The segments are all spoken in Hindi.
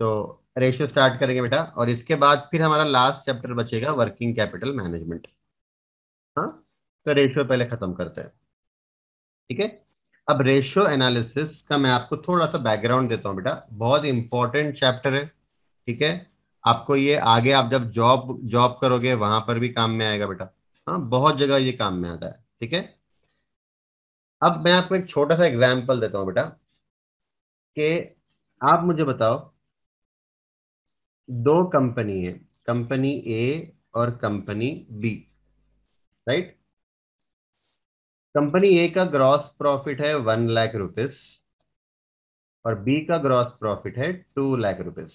तो रेशियो स्टार्ट करेंगे बेटा और इसके बाद फिर हमारा लास्ट चैप्टर बचेगा वर्किंग कैपिटल मैनेजमेंट हाँ तो रेशियो पहले खत्म करते हैं ठीक है अब रेशियो एनालिसिस का मैं आपको थोड़ा सा बैकग्राउंड देता हूँ बेटा बहुत इंपॉर्टेंट चैप्टर है ठीक है आपको ये आगे आप जब जॉब जॉब करोगे वहां पर भी काम में आएगा बेटा हाँ बहुत जगह ये काम में आता है ठीक है अब मैं आपको एक छोटा सा एग्जाम्पल देता हूँ बेटा कि आप मुझे बताओ दो कंपनी है कंपनी ए और company B right company A का ग्रॉस प्रॉफिट है वन लाख रुपीस और बी का ग्रॉस प्रॉफिट है टू लाख रुपीस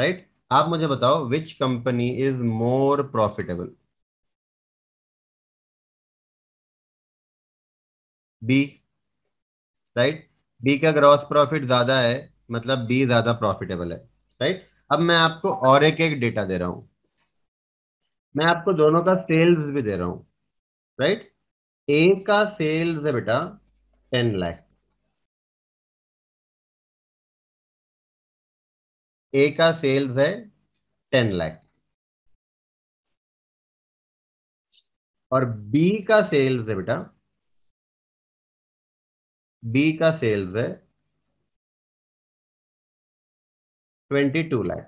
राइट आप मुझे बताओ which company is more profitable B right B का ग्रॉस प्रॉफिट ज्यादा है मतलब बी ज्यादा प्रॉफिटेबल है राइट अब मैं आपको और एक एक डेटा दे रहा हूं मैं आपको दोनों का सेल्स भी दे रहा हूं राइट ए का सेल्स है बेटा टेन लाख ए का सेल्स है टेन लाख और बी का सेल्स है बेटा बी का सेल्स है ट्वेंटी टू लैख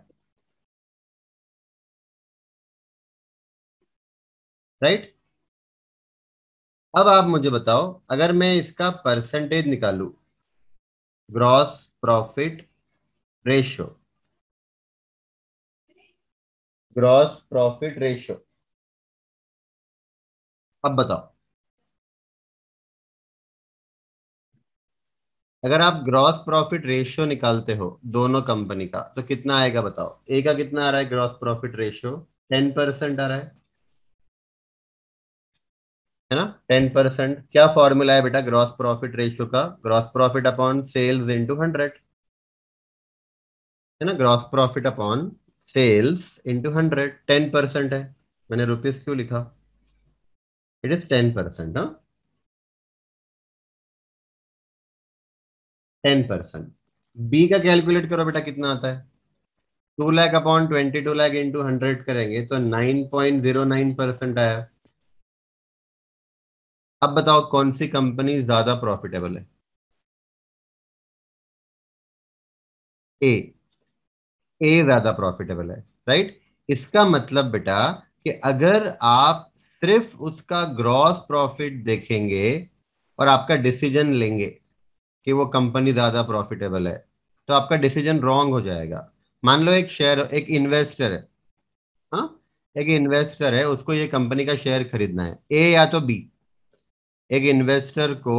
राइट अब आप मुझे बताओ अगर मैं इसका परसेंटेज निकालू gross profit ratio gross profit ratio अब बताओ अगर आप ग्रॉस प्रॉफिट रेशियो निकालते हो दोनों कंपनी का तो कितना आएगा बताओ ए का कितना आ रहा है gross profit ratio ten percent आ रहा है है ना टेन परसेंट क्या फॉर्मूला है बेटा ग्रॉस प्रॉफिट रेशियो का gross profit upon sales into hundred है ना gross profit upon sales into hundred ten percent है मैंने रुपीज क्यों लिखा इट इज टेन परसेंट हाँ टेन परसेंट बी का कैलकुलेट करो बेटा कितना आता है two lakh upon twenty two lakh into hundred करेंगे तो nine point zero nine percent आया अब बताओ कौन सी कंपनी ज्यादा प्रॉफिटेबल है ए ए ज्यादा प्रॉफिटेबल है राइट इसका मतलब बेटा कि अगर आप सिर्फ उसका ग्रॉस प्रॉफिट देखेंगे और आपका डिसीजन लेंगे कि वो कंपनी ज़्यादा प्रॉफिटेबल है तो आपका डिसीजन रॉन्ग हो जाएगा मान लो एक शेयर एक इन्वेस्टर है हा? एक इन्वेस्टर है उसको ये कंपनी का शेयर खरीदना है ए या तो बी एक इन्वेस्टर को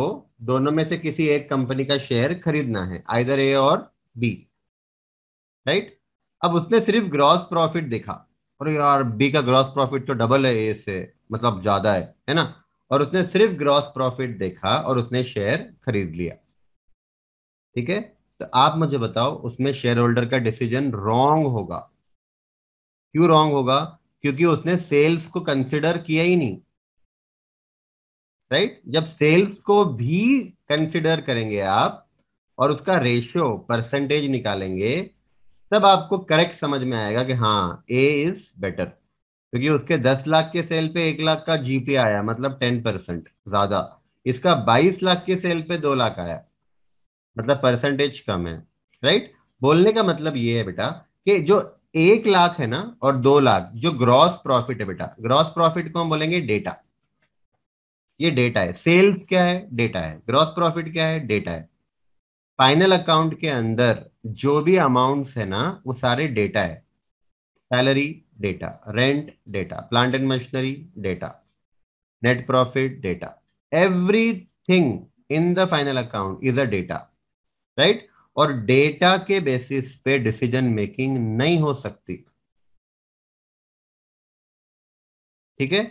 दोनों में से किसी एक कंपनी का शेयर खरीदना है आइदर ए और बी राइट अब उसने सिर्फ ग्रॉस प्रॉफिट देखा और यार बी का ग्रॉस प्रॉफिट तो डबल है ए से मतलब ज्यादा है है ना और उसने सिर्फ ग्रॉस प्रॉफिट देखा और उसने शेयर खरीद लिया ठीक है तो आप मुझे बताओ उसमें शेयर होल्डर का डिसीजन रॉन्ग होगा क्यों रॉन्ग होगा क्योंकि उसने सेल्स को कंसिडर किया ही नहीं राइट जब सेल्स को भी कंसिडर करेंगे आप और उसका रेशियो परसेंटेज निकालेंगे तब आपको करेक्ट समझ में आएगा कि हाँ ए इज बेटर क्योंकि उसके दस लाख के सेल पे एक लाख का जीपी आया मतलब टेन परसेंट ज्यादा इसका बाईस लाख के सेल पे दो लाख आया मतलब परसेंटेज कम है राइट बोलने का मतलब ये है बेटा कि जो एक लाख है ना और दो लाख जो ग्रॉस प्रॉफिट है बेटा ग्रॉस प्रॉफिट को हम बोलेंगे डेटा ये डेटा है सेल्स क्या है डेटा है ग्रॉस प्रॉफिट क्या है डेटा है फाइनल अकाउंट के अंदर जो भी अमाउंट्स है ना वो सारे डेटा है salary data rent data plant and machinery data net profit data everything in the final account is a data right और डेटा के बेसिस पे डिसीजन मेकिंग नहीं हो सकती ठीक है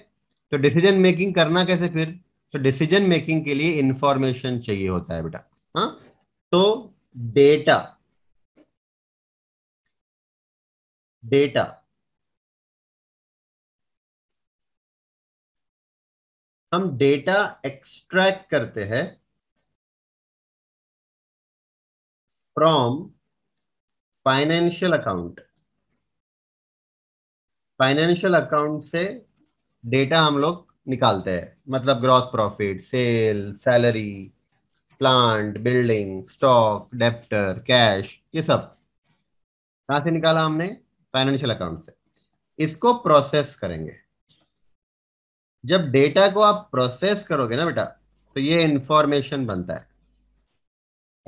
तो डिसीजन मेकिंग करना कैसे फिर तो डिसीजन मेकिंग के लिए इंफॉर्मेशन चाहिए होता है बेटा हाँ तो डेटा डेटा हम डेटा एक्सट्रैक्ट करते हैं from financial account financial account से डेटा हम लोग निकालते हैं मतलब gross profit sale salary plant building stock debtor cash ये सब कहा से निकाला हमने फाइनेंशियल अकाउंट से इसको प्रोसेस करेंगे जब डेटा को आप प्रोसेस करोगे ना बेटा तो ये इंफॉर्मेशन बनता है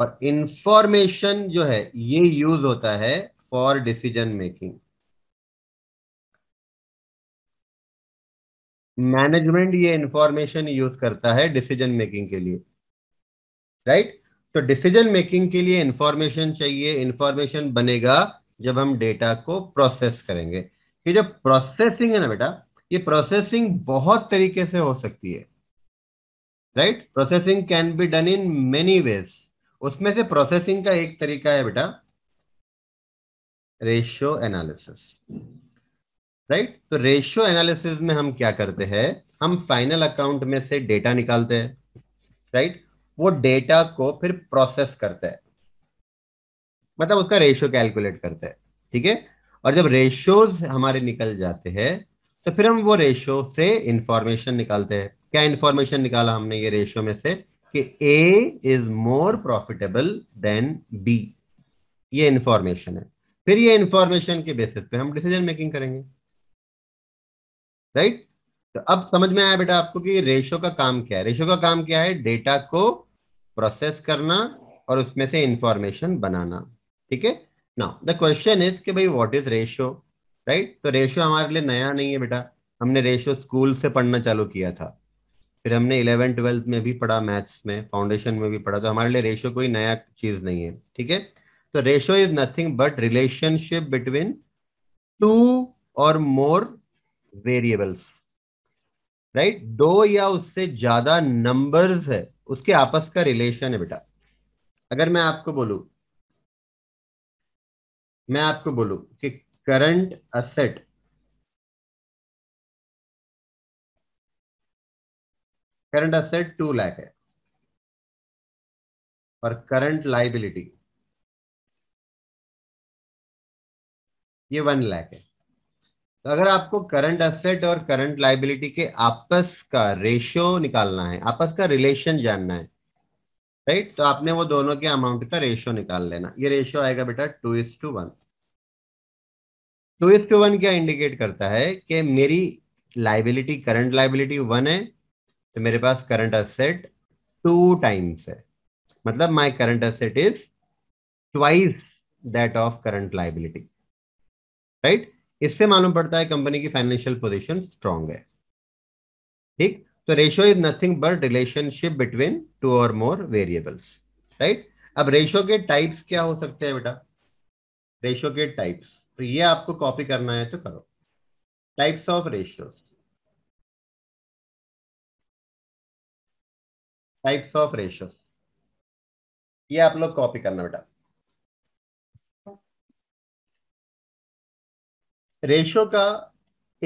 और इंफॉर्मेशन जो है ये यूज होता है फॉर डिसीजन मेकिंग मैनेजमेंट ये इंफॉर्मेशन यूज करता है डिसीजन मेकिंग के लिए राइट right? तो डिसीजन मेकिंग के लिए इंफॉर्मेशन चाहिए इंफॉर्मेशन बनेगा जब हम डेटा को प्रोसेस करेंगे ये जो प्रोसेसिंग है ना बेटा ये प्रोसेसिंग बहुत तरीके से हो सकती है right processing can be done in many ways उसमें से प्रोसेसिंग का एक तरीका है बेटा रेशियो एनालिसिस राइट तो रेशियो एनालिसिस में हम क्या करते हैं हम फाइनल अकाउंट में से डेटा निकालते हैं राइट वो डेटा को फिर प्रोसेस करते हैं मतलब उसका रेशियो कैलकुलेट करते हैं ठीक है और जब रेशियोज हमारे निकल जाते हैं तो फिर हम वो रेशियो से इंफॉर्मेशन निकालते हैं क्या इंफॉर्मेशन निकाला हमने ये रेशियो में से कि A is more profitable than B ये इंफॉर्मेशन है फिर ये इंफॉर्मेशन के बेसिस पे हम डिसीजन मेकिंग करेंगे राइट right? तो अब समझ में आया बेटा आपको कि रेशो का काम क्या है रेशो का काम क्या है डेटा को प्रोसेस करना और उसमें से इंफॉर्मेशन बनाना ठीक है ना द क्वेश्चन इज कि भाई व्हाट इज रेशो राइट तो रेशो हमारे लिए नया नहीं है बेटा हमने रेशो स्कूल से पढ़ना चालू किया था फिर हमने इलेवेंथ ट्वेल्थ में भी पढ़ा मैथ्स में फाउंडेशन में भी पढ़ा तो हमारे लिए रेशो कोई नया चीज नहीं है ठीक है तो ratio is nothing but relationship between two और मोर वेरिएबल्स राइट दो या उससे ज्यादा नंबर्स है उसके आपस का रिलेशन है बेटा अगर मैं आपको बोलू मैं आपको बोलू कि current asset current asset two lakh है और करंट लाइबिलिटी ये वन लैख है तो अगर आपको करंट असेट और करंट लाइबिलिटी के आपस का रेशियो निकालना है आपस का रिलेशन जानना है राइट तो आपने वो दोनों के अमाउंट का रेशियो निकाल लेना ये रेशियो आएगा बेटा two is to one two is to one क्या इंडिकेट करता है कि मेरी लाइबिलिटी करंट लाइबिलिटी वन है तो मेरे पास करंट असेट टू टाइम्स है मतलब my current asset is twice that of current liability right इससे मालूम पड़ता है कंपनी की फाइनेंशियल पोजीशन स्ट्रांग है ठीक तो ratio is nothing but relationship between two और मोर वेरिएबल्स राइट अब रेशियो के टाइप्स क्या हो सकते हैं बेटा रेशियो के टाइप्स तो ये आपको कॉपी करना है तो करो types of ratios types of ratio ये आप लोग कॉपी करना बेटा रेशियो का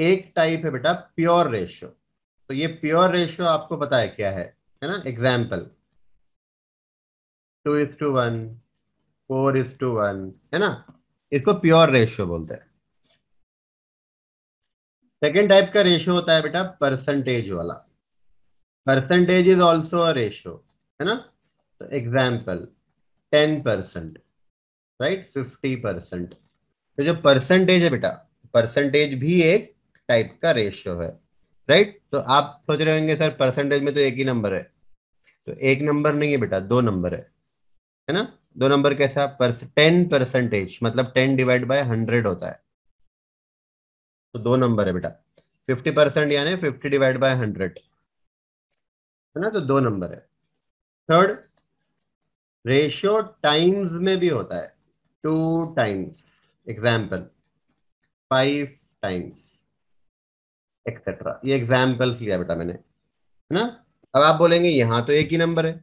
एक टाइप है बेटा प्योर रेशियो तो ये प्योर रेशियो आपको पता है क्या है है ना example two is to one four is to one है ना इसको प्योर रेशियो बोलते हैं सेकेंड टाइप का रेशियो होता है बेटा परसेंटेज वाला percentage is also a ratio है ना example ten percent right fifty percent तो जो परसेंटेज है बेटा परसेंटेज भी एक टाइप का रेशियो है राइट तो आप सोच रहे होंगे सर परसेंटेज में तो एक ही नंबर है तो एक नंबर नहीं है बेटा दो नंबर है है ना दो नंबर कैसा टेन परसेंटेज मतलब टेन डिवाइड बाय हंड्रेड होता है तो दो नंबर है बेटा फिफ्टी परसेंट यानी फिफ्टी डिवाइड बाय हंड्रेड है ना तो दो नंबर है थर्ड रेशियो टाइम्स में भी होता है two times example five times etcetera ये एग्जाम्पल्स लिया बेटा मैंने है ना अब आप बोलेंगे यहां तो एक ही नंबर है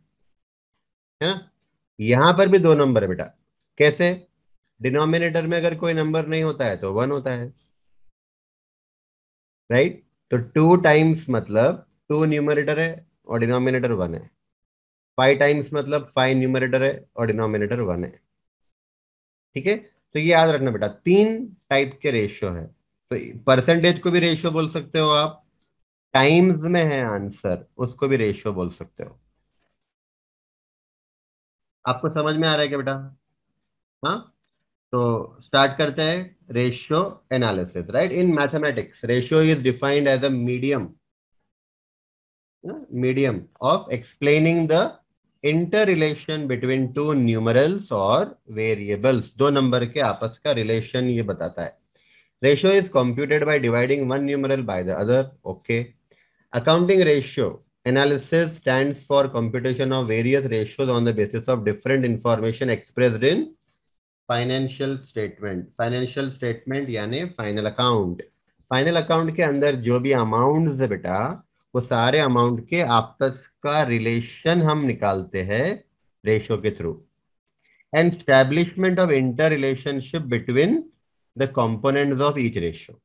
है ना यहां पर भी दो नंबर है बेटा कैसे डिनोमिनेटर में अगर कोई नंबर नहीं होता है तो वन होता है राइट right? तो टू टाइम्स मतलब टू न्यूमरेटर है और डिनोमिनेटर वन है फाइव टाइम्स मतलब फाइव न्यूमिनेटर है और डिनोमिनेटर वन है ठीक है तो ये याद रखना बेटा तीन टाइप के रेशियो है तो परसेंटेज को भी रेशियो बोल सकते हो आप टाइम्स में है आंसर उसको भी रेशियो बोल सकते हो आपको समझ में आ रहा है क्या बेटा हाँ तो स्टार्ट करते हैं ratio analysis right in mathematics ratio is defined as a medium medium of explaining the interrelation between two numerals और वेरिएबल्स दो नंबर के आपस का रिलेशन ये बताता है ratio is computed by dividing one numeral by the other okay accounting ratio analysis stands for computation of various ratios on the basis of different information expressed in financial statement financial statement यानी फाइनल अकाउंट फाइनल अकाउंट के अंदर जो भी अमाउंट है बेटा वो सारे अमाउंट के आपस का रिलेशन हम निकालते हैं रेशो के through and establishment of interrelationship between the component of each ratio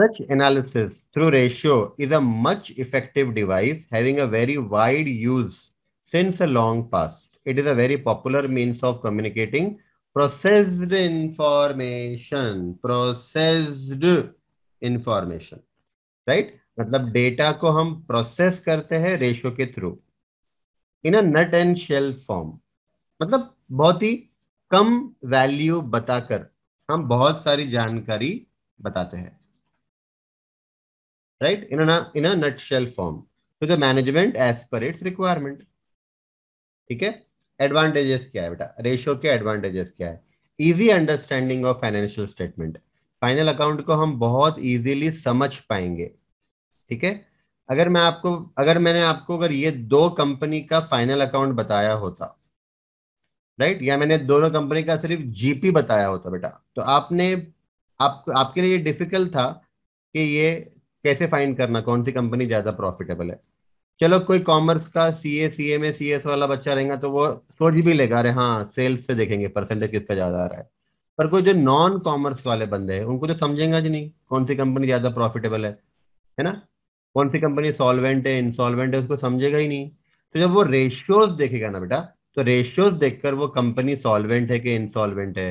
Such analysis through ratio is a much effective device having a very wide use since a long past. It is a very popular means of communicating processed information, processed information. Right मतलब डेटा को हम प्रोसेस करते हैं रेशो के through in a nut and shell form मतलब बहुत ही कम वैल्यू बताकर हम बहुत सारी जानकारी बताते हैं right in in a nutshell form to the management as per its requirement ठीक है एडवांटेजेस क्या है बेटा रेशो के एडवांटेजेस क्या है easy understanding of financial statement final account को हम बहुत इजीली समझ पाएंगे ठीक है अगर मैं आपको अगर मैंने आपको अगर ये दो कंपनी का फाइनल अकाउंट बताया होता राइट या मैंने दोनों कंपनी का सिर्फ जीपी बताया होता बेटा तो आपने आप आपके लिए डिफिकल्ट था कि ये कैसे फाइंड करना कौन सी कंपनी ज़्यादा प्रॉफिटेबल है चलो कोई कॉमर्स का सी ए सी ए में सी एस वाला बच्चा रहेगा तो वो सोच भी लेगा अरे हाँ सेल्स से देखेंगे परसेंटेज किसका ज़्यादा आ रहा है पर कोई जो नॉन कॉमर्स वाले बंदे हैं उनको तो समझेंगे जी नहीं कौन सी कंपनी ज्यादा प्रॉफिटेबल है है ना कौन सी कंपनी सॉल्वेंट है इंसॉल्वेंट है उसको समझेगा ही नहीं तो जब वो रेशियोज देखेगा ना बेटा तो रेशियोज देखकर वो कंपनी सॉल्वेंट है कि इंसॉल्वेंट है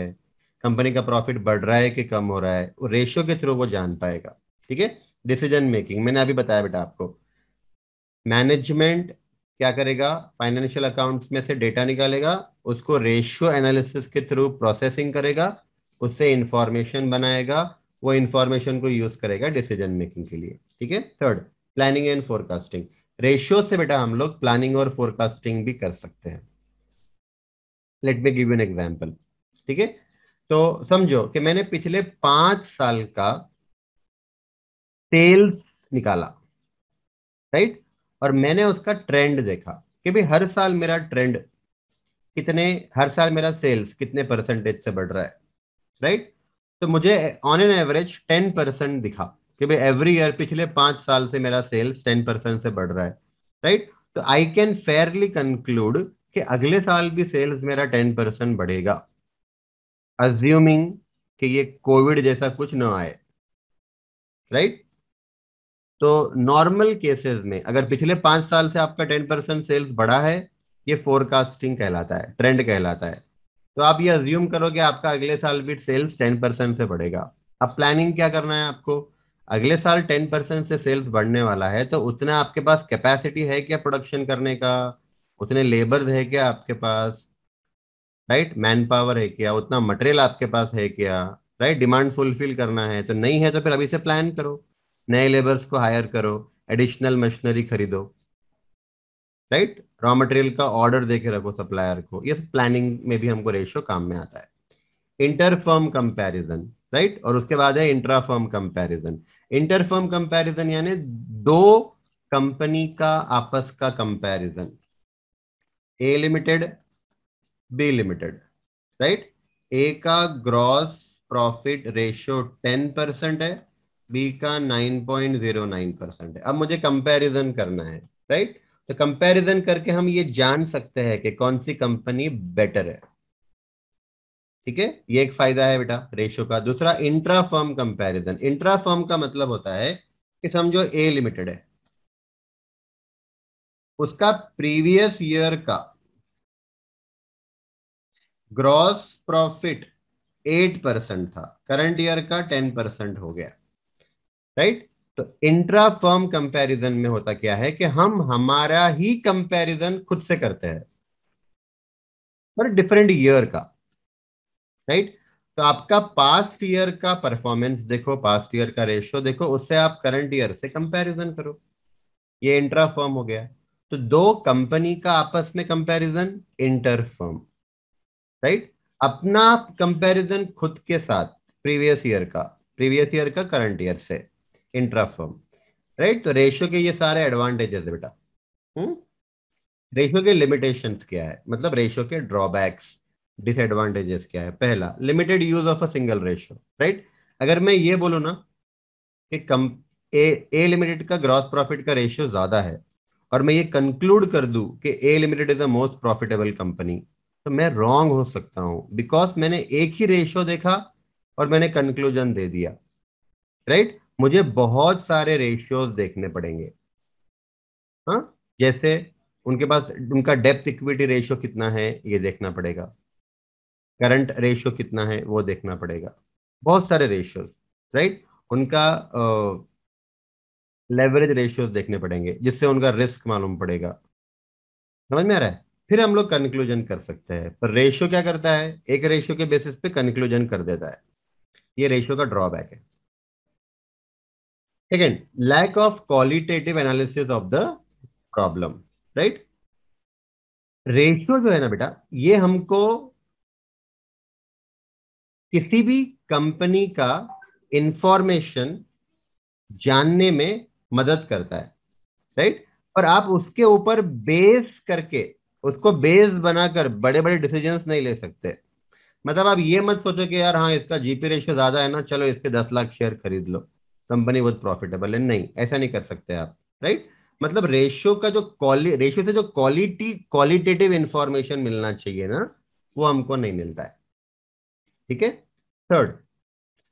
कंपनी का प्रॉफिट बढ़ रहा है कि कम हो रहा है वो रेशियो के थ्रू वो जान पाएगा ठीक है डिसीजन मेकिंग मैंने अभी बताया बेटा आपको मैनेजमेंट क्या करेगा फाइनेंशियल अकाउंट्स में से डेटा निकालेगा उसको रेशियो एनालिसिस के थ्रू प्रोसेसिंग करेगा उससे इंफॉर्मेशन बनाएगा वो इंफॉर्मेशन को यूज करेगा डिसीजन मेकिंग के लिए ठीक है third planning and forecasting ratio से बेटा हम लोग प्लानिंग और फोरकास्टिंग भी कर सकते हैं let me give an example ठीक है तो समझो कि मैंने पिछले पांच साल का सेल्स निकाला राइट और मैंने उसका ट्रेंड देखा कि भाई हर साल मेरा ट्रेंड कितने हर साल मेरा सेल्स कितने परसेंटेज से बढ़ रहा है राइट तो मुझे on an average ten percent दिखा कि भाई एवरी ईयर पिछले पांच साल से मेरा सेल्स टेन परसेंट से बढ़ रहा है राइट तो आई कैन फेयरली कंक्लूड कि अगले साल भी सेल्स मेरा टेन परसेंट बढ़ेगा अज्यूमिंग कि ये कोविड जैसा कुछ ना आए राइट तो नॉर्मल केसेस में अगर पिछले पांच साल से आपका टेन परसेंट सेल्स बढ़ा है ये फोरकास्टिंग कहलाता है ट्रेंड कहलाता है तो आप ये अज्यूम करो कि आपका अगले साल भी सेल्स टेन परसेंट से बढ़ेगा अब प्लानिंग क्या करना है आपको अगले साल टेन परसेंट से सेल्स बढ़ने वाला है तो उतना आपके पास कैपेसिटी है क्या प्रोडक्शन करने का उतने लेबर्स है क्या आपके पास राइट मैन पावर है क्या उतना मटेरियल आपके पास है क्या राइट डिमांड फुलफिल करना है तो नहीं है तो फिर अभी से प्लान करो नए लेबर्स को हायर करो एडिशनल मशीनरी खरीदो राइट रॉ मटेरियल का ऑर्डर देके रखो सप्लायर को ये प्लानिंग में भी हमको रेशियो काम में आता है इंटर फर्म कंपेरिजन राइट और उसके बाद है intra firm comparison inter firm comparison यानी दो कंपनी का आपस का comparison A limited B limited right A का gross profit ratio ten percent है बी का 9.09 परसेंट है अब मुझे कंपैरिजन करना है राइट तो कंपैरिजन करके हम ये जान सकते हैं कि कौन सी कंपनी बेटर है ठीक है ये एक फायदा है बेटा रेशो का दूसरा intra firm comparison intra firm का मतलब होता है कि समझो ए लिमिटेड है उसका प्रीवियस ईयर का ग्रॉस प्रॉफिट एट परसेंट था करंट ईयर का टेन परसेंट हो गया राइट तो इंट्रा फर्म कंपैरिजन में होता क्या है कि हम हमारा ही कंपैरिजन खुद से करते हैं पर डिफरेंट ईयर का राइट तो आपका पास्ट ईयर का परफॉर्मेंस देखो पास्ट ईयर का रेशियो देखो उससे आप करंट ईयर से कंपैरिजन करो ये इंट्रा फर्म हो गया तो दो कंपनी का आपस में कंपैरिजन इंटर फर्म राइट अपना कंपैरिजन खुद के साथ प्रीवियस ईयर का प्रीवियस ईयर का करंट ईयर से इंट्रा फर्म राइट तो रेशियो के ये सारे एडवांटेजेस बेटा रेशियो हम्म? के लिमिटेशन क्या है मतलब रेशियो के ड्रॉबैक्स डिसएडवांटेजेस क्या है पहला limited use of a single ratio right अगर मैं ये बोलू ना कि कम ए ए लिमिटेड का ग्रॉस प्रॉफिट का रेशियो ज्यादा है और मैं ये कंक्लूड कर दू कि A limited is the most profitable company तो मैं रॉन्ग हो सकता हूं बिकॉज मैंने एक ही रेशियो देखा और मैंने कंक्लूजन दे दिया राइट right? मुझे बहुत सारे रेशियोज देखने पड़ेंगे हाँ जैसे उनके पास उनका डेप्थ इक्विटी रेशियो कितना है ये देखना पड़ेगा करंट रेशियो कितना है वो देखना पड़ेगा बहुत सारे रेशियोज राइट उनका लेवरेज रेशियोज देखने पड़ेंगे जिससे उनका रिस्क मालूम पड़ेगा समझ में आ रहा है फिर हम लोग कंक्लूजन कर सकते हैं पर रेशियो क्या करता है एक रेशियो के बेसिस पे कंक्लूजन कर देता है ये रेशियो का ड्रॉबैक है Second, lack of qualitative analysis of the problem, right? Ratio जो है ना बेटा ये हमको किसी भी कंपनी का इंफॉर्मेशन जानने में मदद करता है राइट पर आप उसके ऊपर बेस करके उसको बेस बनाकर बड़े बड़े डिसीजंस नहीं ले सकते मतलब आप ये मत सोचो कि यार हाँ इसका जीपी रेशियो ज्यादा है ना चलो इसके दस लाख शेयर खरीद लो कंपनी बहुत प्रॉफिटेबल है नहीं ऐसा नहीं कर सकते आप राइट मतलब रेशियो का जो क्वालिटी रेशियो से जो क्वालिटी क्वालिटेटिव इंफॉर्मेशन मिलना चाहिए ना वो हमको नहीं मिलता है ठीक है थर्ड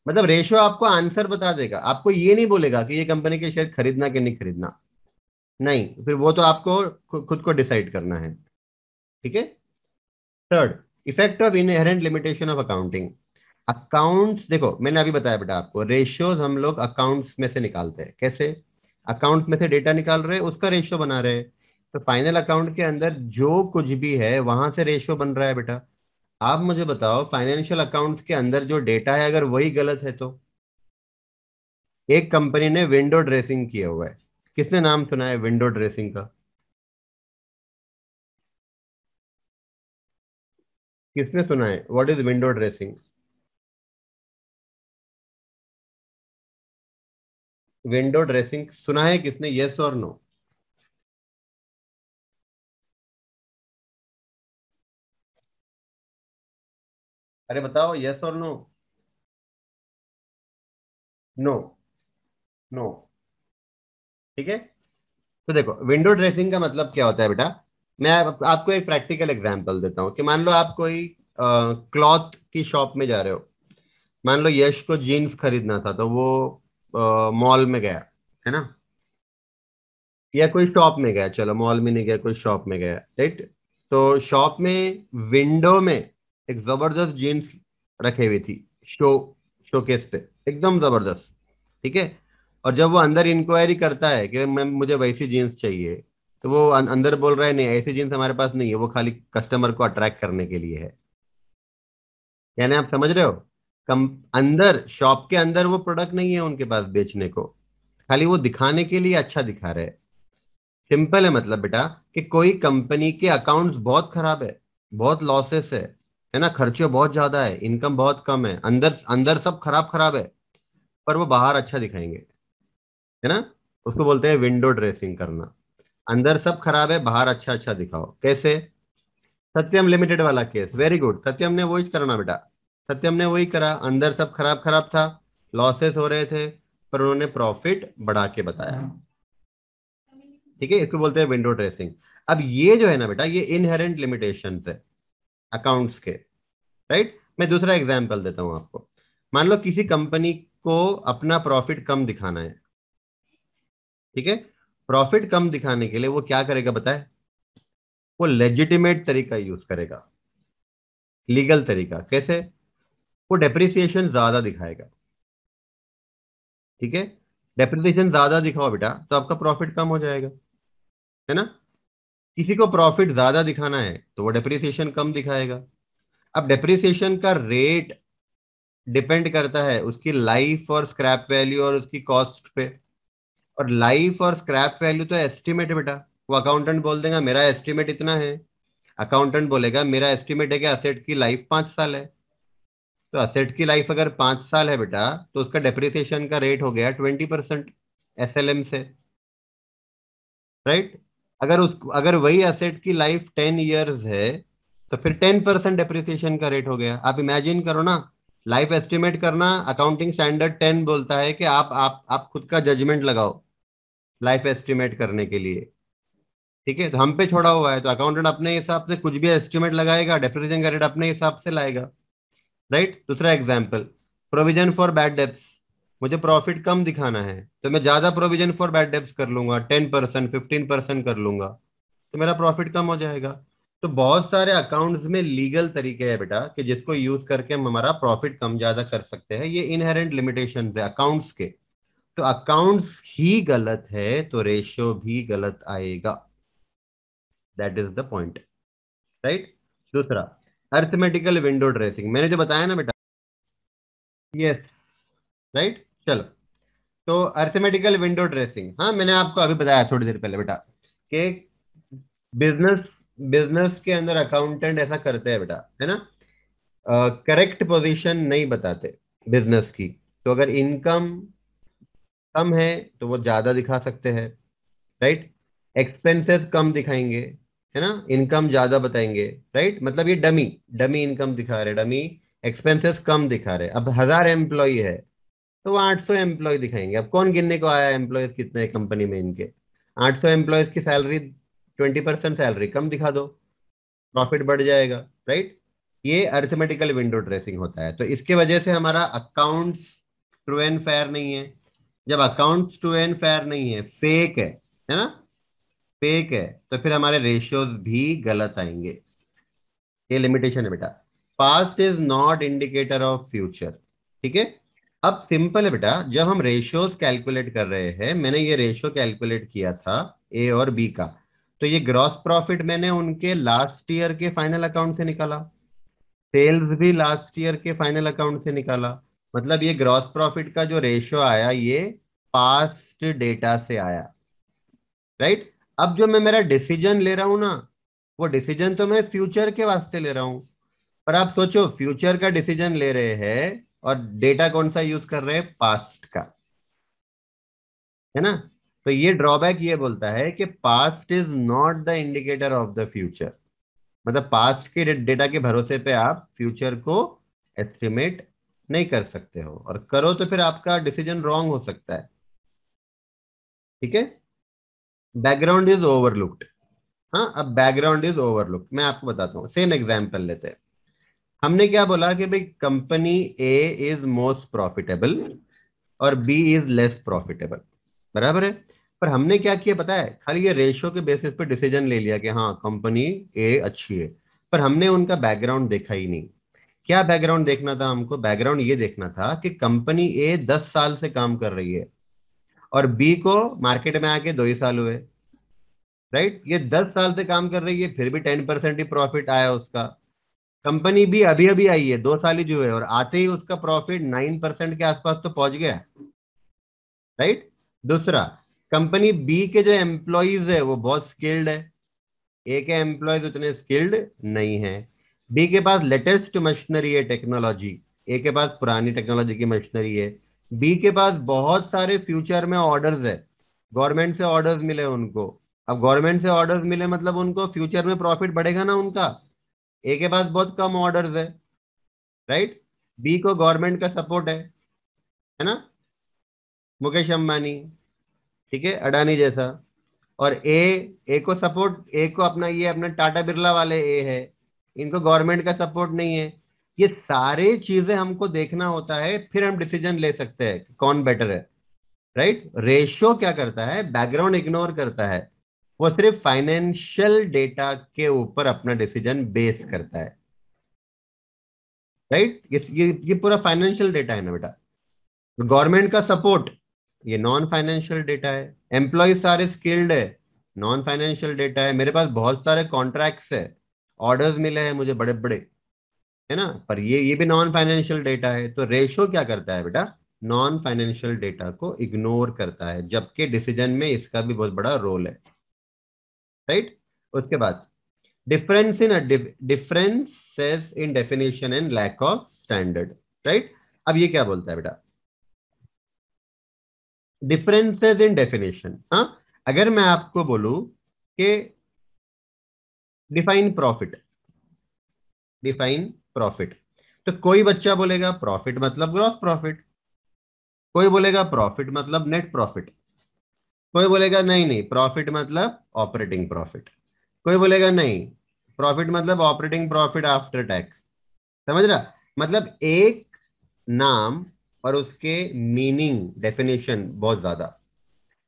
मतलब रेशियो आपको आंसर बता देगा आपको ये नहीं बोलेगा कि ये कंपनी के शेयर खरीदना कि नहीं खरीदना नहीं फिर वो तो आपको खुद को डिसाइड करना है ठीक है third effect of inherent limitation of accounting accounts देखो मैंने अभी बताया बेटा आपको रेशियोज हम लोग अकाउंट्स में से निकालते हैं कैसे अकाउंट में से डेटा निकाल रहे उसका रेशियो बना रहे तो फाइनल अकाउंट के अंदर जो कुछ भी है वहां से रेशियो बन रहा है बेटा आप मुझे बताओ फाइनेंशियल अकाउंट्स के अंदर जो डेटा है अगर वही गलत है तो एक कंपनी ने विंडो ड्रेसिंग किया हुआ है किसने नाम सुना है विंडो ड्रेसिंग का किसने सुना है what is window dressing window dressing सुना है किसने यस और नो अरे बताओ यस और नो नो नो ठीक है तो देखो विंडो ड्रेसिंग का मतलब क्या होता है बेटा मैं आप, आपको एक प्रैक्टिकल एग्जांपल देता हूं कि मान लो आप कोई क्लॉथ की शॉप में जा रहे हो मान लो यश को जीन्स खरीदना था तो वो मॉल में गया है ना या कोई शॉप में गया चलो मॉल में नहीं गया कोई शॉप में गया राइट तो शॉप में विंडो में एक जबरदस्त जीन्स रखी हुई थी शो शोकेस पे एकदम जबरदस्त ठीक है और जब वो अंदर इंक्वायरी करता है कि मैम मुझे वैसी जीन्स चाहिए तो वो अं, अंदर बोल रहा है नहीं ऐसी जीन्स हमारे पास नहीं है वो खाली कस्टमर को अट्रैक्ट करने के लिए है यानी आप समझ रहे हो कम अंदर शॉप के अंदर वो प्रोडक्ट नहीं है उनके पास बेचने को खाली वो दिखाने के लिए अच्छा दिखा रहे सिंपल है मतलब बेटा कि कोई कंपनी के अकाउंट्स बहुत खराब है बहुत लॉसेस है है ना खर्चे बहुत ज्यादा है इनकम बहुत कम है अंदर अंदर सब खराब खराब है पर वो बाहर अच्छा दिखाएंगे है ना उसको बोलते हैं विंडो ड्रेसिंग करना अंदर सब खराब है बाहर अच्छा अच्छा दिखाओ कैसे सत्यम लिमिटेड वाला केस वेरी गुड सत्यम ने वो करना बेटा सत्यम ने वही करा अंदर सब खराब खराब था लॉसेस हो रहे थे पर उन्होंने प्रॉफिट बढ़ा के बताया हाँ। ठीक है इसको बोलते हैं विंडो ड्रेसिंग अब ये जो है ना बेटा ये इनहेरेंट लिमिटेशन है अकाउंट्स के राइट मैं दूसरा एग्जाम्पल देता हूं आपको मान लो किसी कंपनी को अपना प्रॉफिट कम दिखाना है ठीक है प्रॉफिट कम दिखाने के लिए वो क्या करेगा बताए वो लेजिटिमेट तरीका यूज करेगा लीगल तरीका कैसे वो डेप्रिसिएशन ज्यादा दिखाएगा ठीक है डेप्रिसिएशन ज्यादा दिखाओ बेटा तो आपका प्रॉफिट कम हो जाएगा है ना किसी को प्रॉफिट ज्यादा दिखाना है तो वो डेप्रिसिएशन कम दिखाएगा अब डेप्रिसिएशन का रेट डिपेंड करता है उसकी लाइफ और स्क्रैप वैल्यू और उसकी कॉस्ट पे और लाइफ और स्क्रैप वैल्यू तो एस्टिमेट बेटा वो अकाउंटेंट बोल देगा मेरा एस्टिमेट इतना है अकाउंटेंट बोलेगा मेरा एस्टिमेट है कि असेट की लाइफ पांच साल है तो असेट की लाइफ अगर पांच साल है बेटा तो उसका डेप्रिसिएशन का रेट हो गया twenty percent S L M से राइट अगर उस अगर वही असेट की लाइफ टेन ईयर्स है तो फिर टेन परसेंट डेप्रिसिएशन का रेट हो गया आप इमेजिन करो ना लाइफ एस्टिमेट करना अकाउंटिंग स्टैंडर्ड टेन बोलता है कि आप आप आप खुद का जजमेंट लगाओ लाइफ एस्टिमेट करने के लिए ठीक है तो हम पे छोड़ा हुआ है तो अकाउंटेंट अपने हिसाब से कुछ भी एस्टिमेट लगाएगा डेप्रिसिएशन का रेट अपने हिसाब से लाएगा राइट दूसरा example provision for bad debts मुझे प्रॉफिट कम दिखाना है तो मैं ज्यादा प्रोविजन फॉर बैड डेप्स कर लूंगा टेन परसेंट फिफ्टीन परसेंट कर लूंगा तो मेरा प्रॉफिट कम हो जाएगा तो बहुत सारे अकाउंट्स में लीगल तरीके है बेटा कि जिसको यूज करके हम हमारा प्रॉफिट कम ज्यादा कर सकते हैं ये इनहेरेंट लिमिटेशन है अकाउंट्स के तो अकाउंट्स ही गलत है तो रेशियो भी गलत आएगा that is the point right दूसरा अर्थमेटिकल विंडो ड्रेसिंग मैंने जो बताया ना बेटा यस राइट चलो तो अर्थमेटिकल विंडो ड्रेसिंग हाँ मैंने आपको अभी बताया थोड़ी देर पहले बेटा कि बिजनेस बिजनेस के अंदर अकाउंटेंट ऐसा करते हैं बेटा है ना करेक्ट uh, पोजीशन नहीं बताते बिजनेस की तो अगर इनकम कम है तो वो ज्यादा दिखा सकते हैं राइट एक्सपेंसेस कम दिखाएंगे है ना इनकम ज्यादा बताएंगे राइट मतलब ये डमी डमी इनकम दिखा रहे डमी एक्सपेंसेस कम दिखा रहे अब हजार एम्प्लॉय है तो वो आठ सौ एम्प्लॉय दिखाएंगे अब कौन गिनने को आया एम्प्लॉयज कितने कंपनी में इनके आठ सौ एम्प्लॉयज की सैलरी ट्वेंटी परसेंट सैलरी कम दिखा दो प्रॉफिट बढ़ जाएगा राइट ये अर्थमेटिकल विंडो ड्रेसिंग होता है तो इसके वजह से हमारा अकाउंट्स ट्रू एंड फेयर नहीं है जब अकाउंट्स ट्रू एंड फेयर नहीं है फेक है है ना फेक है तो फिर हमारे रेशियोज भी गलत आएंगे ये लिमिटेशन है बेटा past is not indicator of future ठीक है अब सिंपल है बेटा जब हम रेशियोज कैलकुलेट कर रहे हैं मैंने ये रेशियो कैलकुलेट किया था ए और बी का तो ये ग्रॉस प्रॉफिट मैंने उनके लास्ट ईयर के फाइनल अकाउंट से निकाला सेल्स भी लास्ट ईयर के फाइनल अकाउंट से निकाला मतलब ये ग्रॉस प्रॉफिट का जो रेशियो आया ये पास्ट डेटा से आया राइट right? अब जो मैं मेरा डिसीजन ले रहा हूँ ना वो डिसीजन तो मैं फ्यूचर के वास्ते ले रहा हूँ पर आप सोचो फ्यूचर का डिसीजन ले रहे हैं और डेटा कौन सा यूज कर रहे हैं पास्ट का है ना तो ये ड्रॉबैक ये बोलता है कि past is not the indicator of the future मतलब पास्ट के डेटा के भरोसे पे आप फ्यूचर को एस्टिमेट नहीं कर सकते हो और करो तो फिर आपका डिसीजन रॉन्ग हो सकता है ठीक है बैकग्राउंड इज ओवरलुक्ड हाँ अब बैकग्राउंड इज ओवरलुक मैं आपको बताता हूँ सेम एग्जाम्पल लेते हैं हमने क्या बोला कि भाई company A is most profitable और बी इज लेस प्रॉफिटेबल बराबर है पर हमने क्या किया पता है खाली ये रेशियो के बेसिस पे डिसीजन ले लिया कि हाँ कंपनी ए अच्छी है पर हमने उनका बैकग्राउंड देखा ही नहीं क्या बैकग्राउंड देखना था हमको बैकग्राउंड ये देखना था कि कंपनी ए दस साल से काम कर रही है और बी को मार्केट में आके दो ही साल हुए राइट ये दस साल से काम कर रही है फिर भी टेन परसेंट ही प्रॉफिट आया उसका कंपनी भी अभी अभी आई है दो साल ही जो है और आते ही उसका प्रॉफिट नाइन परसेंट के आसपास तो पहुंच गया राइट दूसरा कंपनी बी के जो एम्प्लॉयज है वो बहुत स्किल्ड है ए के एम्प्लॉयज उतने स्किल्ड नहीं है बी के पास लेटेस्ट मशीनरी है टेक्नोलॉजी ए के पास पुरानी टेक्नोलॉजी की मशीनरी है बी के पास बहुत सारे फ्यूचर में ऑर्डर्स है गवर्नमेंट से ऑर्डर्स मिले उनको अब गवर्नमेंट से ऑर्डर्स मिले मतलब उनको फ्यूचर में प्रॉफिट बढ़ेगा ना उनका ए के पास बहुत कम ऑर्डर्स है राइट बी को गवर्नमेंट का सपोर्ट है है ना मुकेश अंबानी ठीक है अडानी जैसा और ए ए को सपोर्ट ए को अपना ये अपना टाटा बिरला वाले ए है इनको गवर्नमेंट का सपोर्ट नहीं है ये सारे चीजें हमको देखना होता है फिर हम डिसीजन ले सकते हैं कि कौन बेटर है राइट right? रेशियो क्या करता है बैकग्राउंड इग्नोर करता है वो सिर्फ फाइनेंशियल डेटा के ऊपर अपना डिसीजन बेस करता है राइट right? ये ये पूरा फाइनेंशियल डेटा है ना बेटा गवर्नमेंट तो का सपोर्ट ये नॉन फाइनेंशियल डेटा है एम्प्लॉय सारे स्किल्ड है नॉन फाइनेंशियल डेटा है मेरे पास बहुत सारे कॉन्ट्रैक्ट्स है ऑर्डर्स मिले हैं मुझे बड़े बड़े है ना पर ये ये भी नॉन फाइनेंशियल डेटा है तो रेशो क्या करता है बेटा नॉन फाइनेंशियल डेटा को इग्नोर करता है जबकि डिसीजन में इसका भी बहुत बड़ा रोल है राइट उसके बाद difference in differences in definition and lack of standard right अब ये क्या बोलता है बेटा डिफरेंसेस इन डेफिनेशन हाँ अगर मैं आपको बोलू के डिफाइन प्रॉफिट डिफाइन प्रॉफिट तो कोई बच्चा बोलेगा प्रॉफिट मतलब ग्रॉस प्रॉफिट कोई बोलेगा प्रॉफिट मतलब नेट प्रॉफिट कोई बोलेगा नहीं नहीं प्रॉफिट मतलब ऑपरेटिंग प्रॉफिट कोई बोलेगा नहीं प्रॉफिट मतलब ऑपरेटिंग प्रॉफिट आफ्टर टैक्स समझ रहा मतलब एक नाम और उसके मीनिंग डेफिनेशन बहुत ज्यादा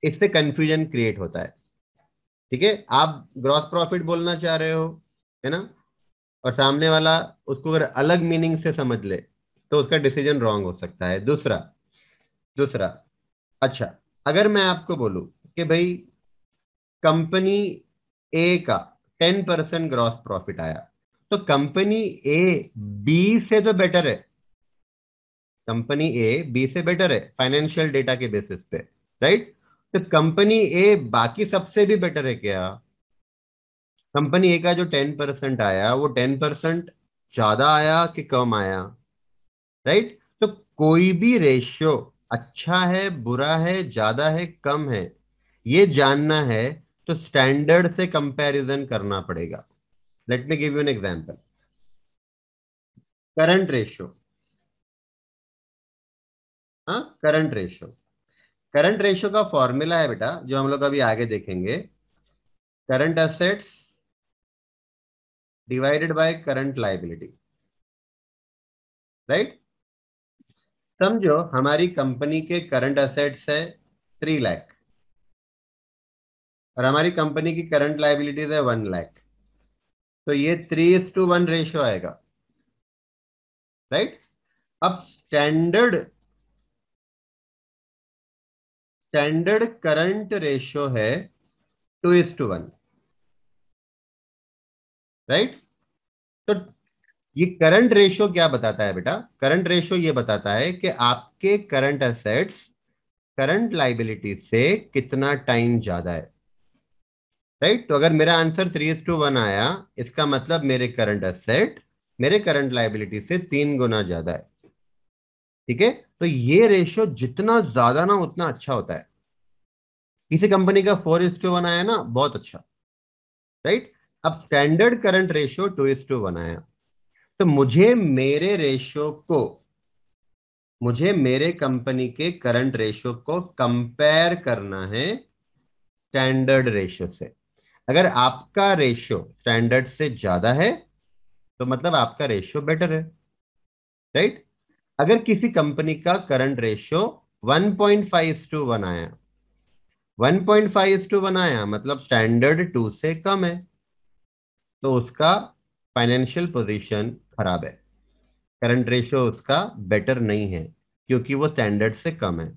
इससे कंफ्यूजन क्रिएट होता है ठीक है आप ग्रॉस प्रॉफिट बोलना चाह रहे हो है ना और सामने वाला उसको अगर अलग मीनिंग से समझ ले तो उसका डिसीजन रॉन्ग हो सकता है दूसरा दूसरा अच्छा अगर मैं आपको बोलूं कि भाई कंपनी ए का टेन परसेंट ग्रॉस प्रॉफिट आया तो कंपनी ए बी से तो बेटर है कंपनी ए बी से बेटर है फाइनेंशियल डेटा के बेसिस पे राइट तो कंपनी ए बाकी सबसे भी बेटर है क्या कंपनी ए का जो टेन परसेंट आया वो टेन परसेंट ज्यादा आया कि कम आया राइट तो कोई भी रेशियो अच्छा है बुरा है ज्यादा है कम है ये जानना है तो स्टैंडर्ड से कंपैरिजन करना पड़ेगा let me give you an example current ratio हाँ करंट रेशियो करंट रेशियो का फॉर्मूला है बेटा जो हम लोग अभी आगे देखेंगे current assets divided by current liability right समझो हमारी कंपनी के करंट असेट्स है थ्री लाख और हमारी कंपनी की करंट लाइबिलिटीज है वन लाख तो ये three is to one ratio आएगा राइट अब स्टैंडर्ड स्टैंडर्ड करंट रेशो है two is to one right तो ये करंट रेशियो क्या बताता है बेटा करंट रेशियो ये बताता है कि आपके करंट एसेट्स करंट लाइबिलिटी से कितना टाइम ज्यादा है राइट right? तो अगर मेरा answer three is to one आया इसका मतलब मेरे करंट असेट मेरे करंट लाइबिलिटी से तीन गुना ज्यादा है ठीक है तो ये रेशियो जितना ज्यादा ना उतना अच्छा होता है किसी कंपनी का फोर टू वन आया ना बहुत अच्छा राइट अब standard current ratio two is to बनाया तो मुझे मेरे रेशियो को मुझे मेरे कंपनी के करंट रेशियो को कंपेयर करना है स्टैंडर्ड रेशियो से अगर आपका रेशियो स्टैंडर्ड से ज्यादा है तो मतलब आपका रेशियो बेटर है राइट अगर किसी कंपनी का current ratio one point two बनाया वन पॉइंट टू बनाया मतलब स्टैंडर्ड टू से कम है तो उसका फाइनेंशियल पोजीशन खराब है करंट रेशियो उसका बेटर नहीं है क्योंकि वो स्टैंडर्ड से कम है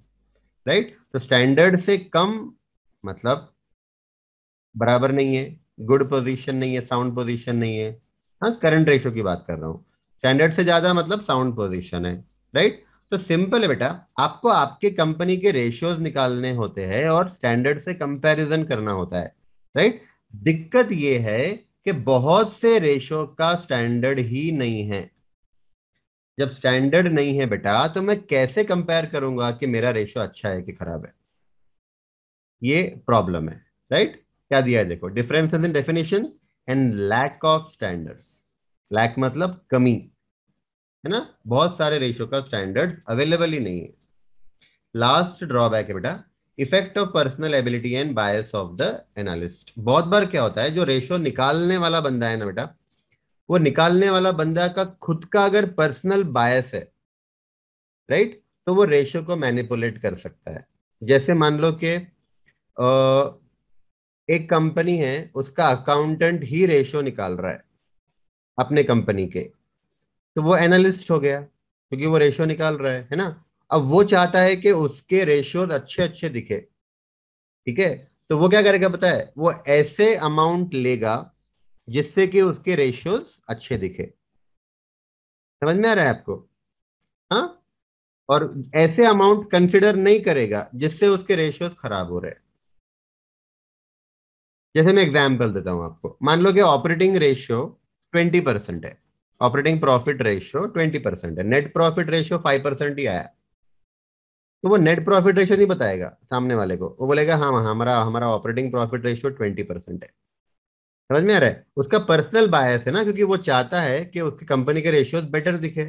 राइट तो स्टैंडर्ड से कम मतलब बराबर नहीं है गुड पोजीशन नहीं है साउंड पोजीशन नहीं है हाँ करंट रेशियो की बात कर रहा हूँ स्टैंडर्ड से ज्यादा मतलब साउंड पोजीशन है राइट तो सिंपल है बेटा आपको आपके कंपनी के रेशियोज निकालने होते हैं और स्टैंडर्ड से कंपैरिजन करना होता है राइट दिक्कत ये है कि बहुत से रेशो का स्टैंडर्ड ही नहीं है जब स्टैंडर्ड नहीं है बेटा तो मैं कैसे कंपेयर करूंगा कि मेरा रेशो अच्छा है कि खराब है ये प्रॉब्लम है राइट क्या दिया है देखो difference in definition and lack of standards lack मतलब कमी है ना बहुत सारे रेशो का स्टैंडर्ड अवेलेबल ही नहीं है लास्ट ड्रॉबैक है बेटा effect of personal ability and bias of the analyst बहुत बार क्या होता है जो रेशो निकालने वाला बंदा है ना बेटा वो निकालने वाला बंदा का खुद का अगर पर्सनल बायस है राइट तो वो रेशो को मैनिपुलेट कर सकता है जैसे मान लो कि एक कंपनी है उसका अकाउंटेंट ही रेशो निकाल रहा है अपने कंपनी के तो वो एनालिस्ट हो गया क्योंकि वो रेशो निकाल रहा है है ना अब वो चाहता है कि उसके रेशियोज अच्छे अच्छे दिखे ठीक है तो वो क्या करेगा पता है वो ऐसे अमाउंट लेगा जिससे कि उसके रेशियोज अच्छे दिखे समझ में आ रहा है आपको हाँ और ऐसे अमाउंट कंसिडर नहीं करेगा जिससे उसके रेशियोज खराब हो रहे जैसे मैं एग्जाम्पल देता हूँ आपको मान लो कि ऑपरेटिंग रेशियो ट्वेंटी परसेंट है operating profit ratio twenty percent है net profit ratio five percent ही आया तो वो नेट प्रॉफिट रेशियो नहीं बताएगा सामने वाले को वो बोलेगा हाँ, हाँ हमारा हमारा operating profit ratio twenty percent है समझ में आ रहा है उसका पर्सनल बायस है ना क्योंकि वो चाहता है कि उसकी कंपनी के रेशियो बेटर दिखे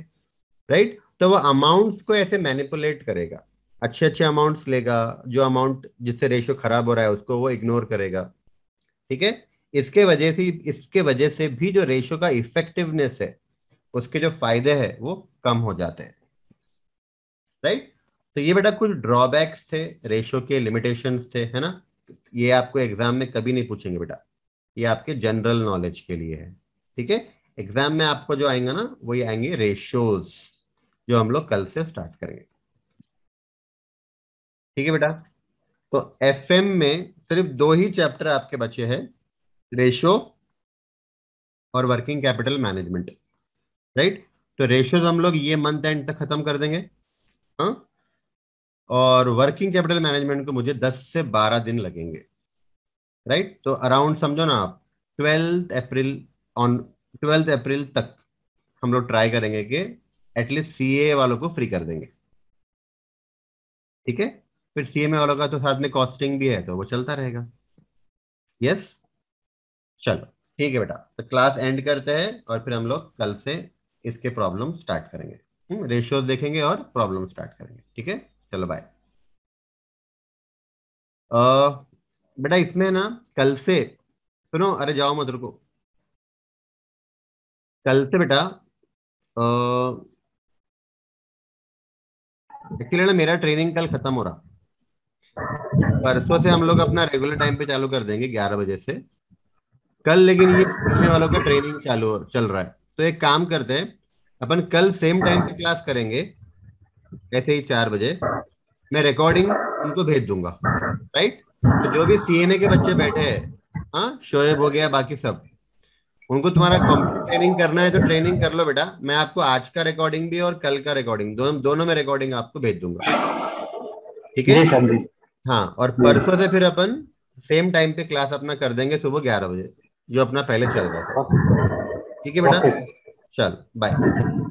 राइट तो वो अमाउंट्स को ऐसे मैनिपुलेट करेगा अच्छे अच्छे अमाउंट्स लेगा जो अमाउंट जिससे रेशियो खराब हो रहा है उसको वो इग्नोर करेगा ठीक है इसके वजह से इसके वजह से भी जो रेशियो का इफेक्टिवनेस है उसके जो फायदे है वो कम हो जाते हैं राइट right? तो ये बेटा कुछ ड्रॉबैक्स थे रेशो के लिमिटेशन थे है ना ये आपको एग्जाम में कभी नहीं पूछेंगे बेटा ये आपके जनरल नॉलेज के लिए है ठीक है एग्जाम में आपको जो आएंगे ना वही आएंगे रेशोज जो हम लोग कल से स्टार्ट करेंगे ठीक है बेटा तो एफ में सिर्फ दो ही चैप्टर आपके बचे हैं रेशो और वर्किंग कैपिटल मैनेजमेंट राइट तो रेशोज हम लोग ये मंथ एंड तक खत्म कर देंगे हाँ और वर्किंग कैपिटल मैनेजमेंट को मुझे 10 से 12 दिन लगेंगे राइट तो अराउंड समझो ना आप twelfth April on twelfth April तक हम लोग ट्राई करेंगे कि एटलीस्ट सी वालों को फ्री कर देंगे ठीक है फिर सी वालों का तो साथ में कॉस्टिंग भी है तो वो चलता रहेगा यस चलो ठीक है बेटा तो क्लास एंड करते हैं और फिर हम लोग कल से इसके प्रॉब्लम स्टार्ट करेंगे रेशियोज हम्म, देखेंगे और प्रॉब्लम स्टार्ट करेंगे ठीक है चलो बाय बेटा इसमें ना कल से सुनो अरे जाओ मत रुको कल से बेटा एक्चुअली ना मेरा ट्रेनिंग कल खत्म हो रहा परसों से हम लोग अपना रेगुलर टाइम पे चालू कर देंगे ग्यारह बजे से कल लेकिन ये सीखने वालों का ट्रेनिंग चालू चल रहा है तो एक काम करते हैं अपन कल सेम टाइम पे क्लास करेंगे ऐसे ही चार बजे मैं रिकॉर्डिंग उनको भेज दूंगा राइट तो जो भी सीएनए के बच्चे बैठे हैं हाँ शोएब हो गया बाकी सब उनको तुम्हारा कंप्यूटर ट्रेनिंग करना है तो ट्रेनिंग कर लो बेटा मैं आपको आज का रिकॉर्डिंग भी और कल का रिकॉर्डिंग दोनों दोनों में रिकॉर्डिंग आपको भेज दूंगा ठीक है हाँ और परसों से फिर अपन सेम टाइम पे क्लास अपना कर देंगे सुबह ग्यारह बजे जो अपना पहले चल रहा था ठीक है बेटा चल बाय